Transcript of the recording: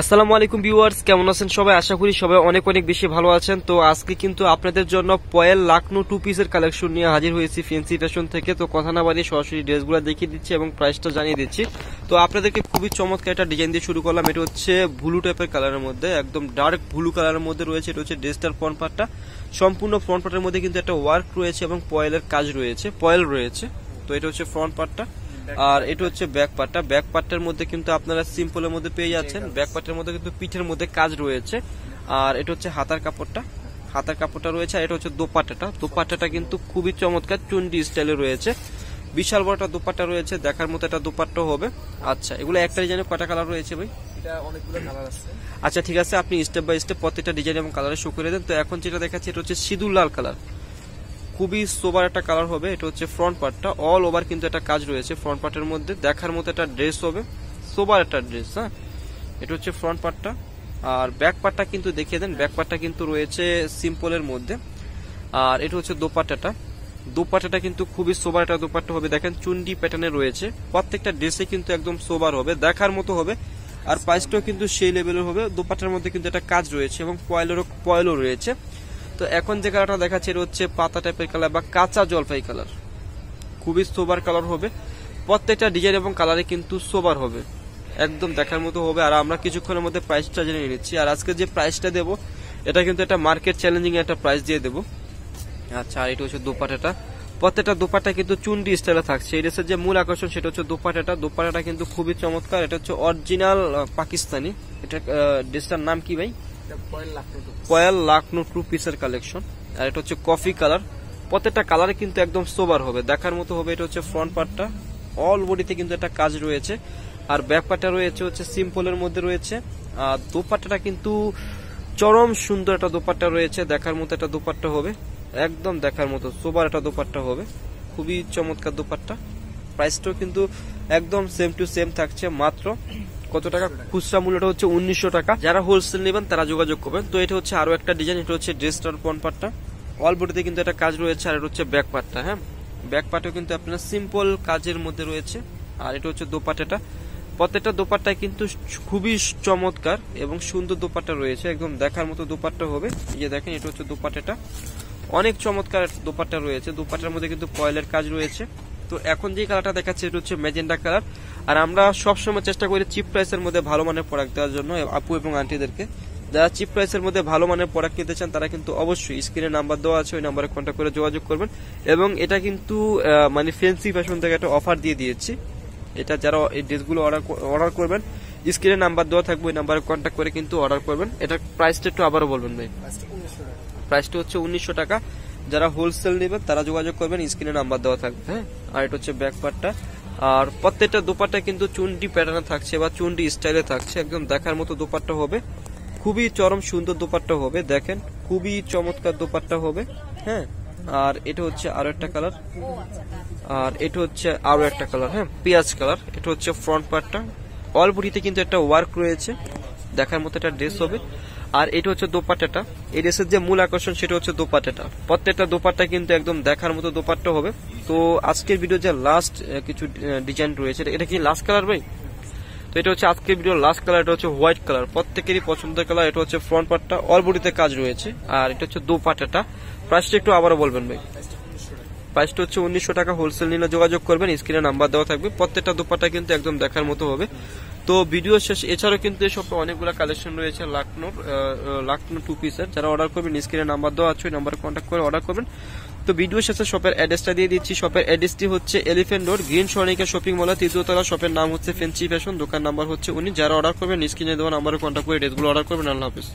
আসসালামু আলাইকুম ভিউয়ার্স কেমন আছেন সবাই আশা করি সবাই অনেক অনেক বেশি ভালো আছেন তো আজকে কিন্তু আপনাদের জন্য পয়েল লাকনো টু পিসের কালেকশন নিয়ে হাজির হয়েছি ফেন্সি ফ্যাশন থেকে তো কথা না বাড়িয়ে সরাসরি ড্রেসগুলো দেখিয়ে দিচ্ছি এবং প্রাইসটা জানিয়ে দিচ্ছি তো আপনাদেরকে খুবই চমৎকার একটা ডিজাইন দিয়ে শুরু করলাম এটা হচ্ছে ব্লু টাইপের কালারের মধ্যে একদম ডার্ক ব্লু কালারের মধ্যে রয়েছে এটা হচ্ছে ড্রেসটার ফ্রন্ট পার্টটা সম্পূর্ণ ফ্রন্ট পার্টের মধ্যে কিন্তু একটা ওয়ার্ক রয়েছে এবং পয়েলের কাজ রয়েছে পয়েল রয়েছে তো এটা হচ্ছে ফ্রন্ট পার্টটা আর এটা হচ্ছে ব্যাক পার্টটা ব্যাক পার্টটার মধ্যে কিন্তু আপনারা সিম্পলের মধ্যে পেয়ে যাচ্ছেন ব্যাক পার্টের মধ্যে কিন্তু পিঠের মধ্যে কাজ রয়েছে আর এটা হচ্ছে হাতার কাপড়টা হাতার কাপড়টা রয়েছে আর এটা হচ্ছে দোপাট্টাটা দোপাট্টাটা কিন্তু খুবই চমৎকার চুন্ডি স্টাইলে রয়েছে বিশাল বড় একটা দোপাট্টা রয়েছে দেখার মতো একটা দোপাট্টা হবে আচ্ছা এগুলো একটা ডিজাইনে কটা কালার রয়েছে ভাই আচ্ছা ঠিক আছে আপনি স্টেপ বাই স্টেপ প্রত্যেকটা ডিজাইন এবং কালারে শো করে দেন তো এখন যেটা দেখাচ্ছি এটা হচ্ছে সিঁদুর লাল কালার খুবই সোবার একটা কালার হবে এটা হচ্ছে ফ্রন্ট পার্টটা অল ওভার কিন্তু একটা কাজ রয়েছে ফ্রন্ট পার্টের মধ্যে দেখার মতো একটা ড্রেস হবে সোবার একটা ড্রেস হ্যাঁ এটা হচ্ছে ফ্রন্ট পার্টটা আর ব্যাক পার্টটা কিন্তু দেখিয়ে দেন ব্যাক পার্টটা কিন্তু রয়েছে সিম্পলের মধ্যে আর এটা হচ্ছে দোপাট্টাটা দোপাটাটা কিন্তু খুবই সোবার একটা দোপাট্টা হবে দেখেন চুন্ডি প্যাটার্নে রয়েছে প্রত্যেকটা ড্রেসে কিন্তু একদম সোবার হবে দেখার মতো হবে আর প্রাইসটাও কিন্তু সেই লেভেলের হবে দোপাট্টার মধ্যে কিন্তু একটা কাজ রয়েছে এবং পয়লেরও পয়লও রয়েছে তো এখন যে কালারটা দেখাচ্ছে এটা হচ্ছে পাতা টাইপের কালার বা কাঁচা জলপাই কালার খুবই সোবার কালার হবে প্রত্যেকটা ডিজাইন এবং কালারে কিন্তু সোবার হবে একদম দেখার মতো হবে আর আমরা কিছুক্ষণের মধ্যে প্রাইসটা জেনে নিচ্ছি আর আজকে যে প্রাইসটা দেব এটা কিন্তু একটা মার্কেট চ্যালেঞ্জিং একটা প্রাইস দিয়ে দেবো আচ্ছা আর এটা হচ্ছে দোপাটাটা প্রত্যেকটা দোপাটা কিন্তু চুন্ডি স্টাইলে থাকছে এই ড্রেসের যে মূল আকর্ষণ সেটা হচ্ছে দোপাটাটা দোপাটাটা কিন্তু খুবই চমৎকার এটা হচ্ছে অরিজিনাল পাকিস্তানি এটা ড্রেসটার নাম কি ভাই কয়েল লাকনো টু পিসের কালেকশন আর এটা হচ্ছে কফি কালার প্রত্যেকটা কালার কিন্তু একদম সোবার হবে দেখার মতো হবে এটা হচ্ছে ফ্রন্ট পার্টটা অল বডিতে কিন্তু একটা কাজ রয়েছে আর ব্যাক পার্টটা রয়েছে হচ্ছে সিম্পলের মধ্যে রয়েছে আর দোপাট্টাটা কিন্তু চরম সুন্দর একটা দোপাট্টা রয়েছে দেখার মতো একটা দোপাট্টা হবে একদম দেখার মতো সোবার একটা দোপাট্টা হবে খুবই চমৎকার দোপাট্টা প্রাইসটাও কিন্তু একদম সেম টু সেম থাকছে মাত্র কত টাকা খুচরা মূল্যটা হচ্ছে উনিশশো টাকা যারা হোলসেল নেবেন তারা যোগাযোগ করবেন তো এটা হচ্ছে আরো একটা ডিজাইন এটা হচ্ছে ড্রেসটার পন পার্টটা অল বডিতে কিন্তু একটা কাজ রয়েছে আর এটা হচ্ছে ব্যাক পার্টটা হ্যাঁ ব্যাক পার্টও কিন্তু আপনার সিম্পল কাজের মধ্যে রয়েছে আর এটা হচ্ছে দোপাটাটা প্রত্যেকটা দোপাটটা কিন্তু খুবই চমৎকার এবং সুন্দর দোপাট্টা রয়েছে একদম দেখার মতো দোপাটটা হবে এই যে দেখেন এটা হচ্ছে দোপাটাটা অনেক চমৎকার দোপাটটা রয়েছে দোপাটার মধ্যে কিন্তু কয়েলের কাজ রয়েছে তো এখন যে কালারটা দেখাচ্ছে এটা হচ্ছে ম্যাজেন্ডা কালার আর আমরা সবসময় চেষ্টা করি চিপ প্রাইসের মধ্যে ভালো মানের প্রোডাক্ট দেওয়ার জন্য আপু এবং আন্টিদেরকে যারা চিপ প্রাইসের মধ্যে ভালো মানের প্রোডাক্ট নিতে চান তারা কিন্তু অবশ্যই স্ক্রিনে নাম্বার দেওয়া আছে ওই নাম্বারে কন্ট্যাক্ট করে যোগাযোগ করবেন এবং এটা কিন্তু মানে ফেন্সি ফ্যাশন থেকে একটা অফার দিয়ে দিয়েছি এটা যারা এই ড্রেসগুলো অর্ডার অর্ডার করবেন স্ক্রিনে নাম্বার দেওয়া থাকবে ওই নাম্বারে কন্ট্যাক্ট করে কিন্তু অর্ডার করবেন এটার প্রাইসটা একটু আবারও বলবেন ভাই প্রাইসটা হচ্ছে উনিশশো টাকা যারা হোলসেল নেবেন তারা যোগাযোগ করবেন স্ক্রিনে নাম্বার দেওয়া থাকবে হ্যাঁ আর এটা হচ্ছে ব্যাক পার্টটা আর প্রত্যেকটা দোপাট্টা কিন্তু চুন্ডি প্যাটার্নে থাকছে বা চুন্ডি স্টাইলে থাকছে একদম দেখার মতো দোপাট্টা হবে খুবই চরম সুন্দর দোপাট্টা হবে দেখেন খুবই চমৎকার দোপাট্টা হবে হ্যাঁ আর এটা হচ্ছে আরো একটা কালার আর এটা হচ্ছে আরো একটা কালার হ্যাঁ পেঁয়াজ কালার এটা হচ্ছে ফ্রন্ট পার্টটা অল বডিতে কিন্তু একটা ওয়ার্ক রয়েছে দেখার মতো একটা ড্রেস হবে আর এটা হচ্ছে দোপাটাটা এই ড্রেসের যে মূল আকর্ষণ সেটা হচ্ছে দোপাটাটা প্রত্যেকটা দোপাট্টা কিন্তু একদম দেখার মতো দোপাট্টা হবে তো আজকের ভিডিও যে লাস্ট কিছু ডিজাইন রয়েছে এটা কি লাস্ট কালার ভাই তো এটা হচ্ছে আজকের ভিডিও লাস্ট কালার এটা হচ্ছে হোয়াইট কালার প্রত্যেকেরই পছন্দের কালার এটা হচ্ছে ফ্রন্ট পার্টটা অল বডিতে কাজ রয়েছে আর এটা হচ্ছে দোপাটাটা প্রাইসটা একটু আবারও বলবেন ভাই প্রাইসটা হচ্ছে উনিশশো টাকা হোলসেল নিলে যোগাযোগ করবেন স্ক্রিনে নাম্বার দেওয়া থাকবে প্রত্যেকটা দোপাটা কিন্তু একদম দেখার মতো হবে তো ভিডিও শেষ এছাড়াও কিন্তু এসব অনেকগুলো কালেকশন রয়েছে লাকনোর লাকনো টু পিসের যারা অর্ডার করবেন স্ক্রিনে নাম্বার দেওয়া আছে ওই নাম্বারে কন্ট্যাক্ট করে অর্ডার করবেন তো ভিডিও শেষে শপের অ্যাড্রেসটা দিয়ে দিচ্ছি শপের অ্যাড্রেসটি হচ্ছে এলিফেন্ট রোড গ্রিন সনিকা শপিং মলে তৃতীয়তলা শপের নাম হচ্ছে ফেন্সি ফ্যাশন দোকান নাম্বার হচ্ছে উনি যারা অর্ডার করবেন স্ক্রিনে দেওয়া নাম্বারে কন্ট্যাক্ট করে ড্রেসগুলো অর্ডার করবেন আল্লাহ হাফিজ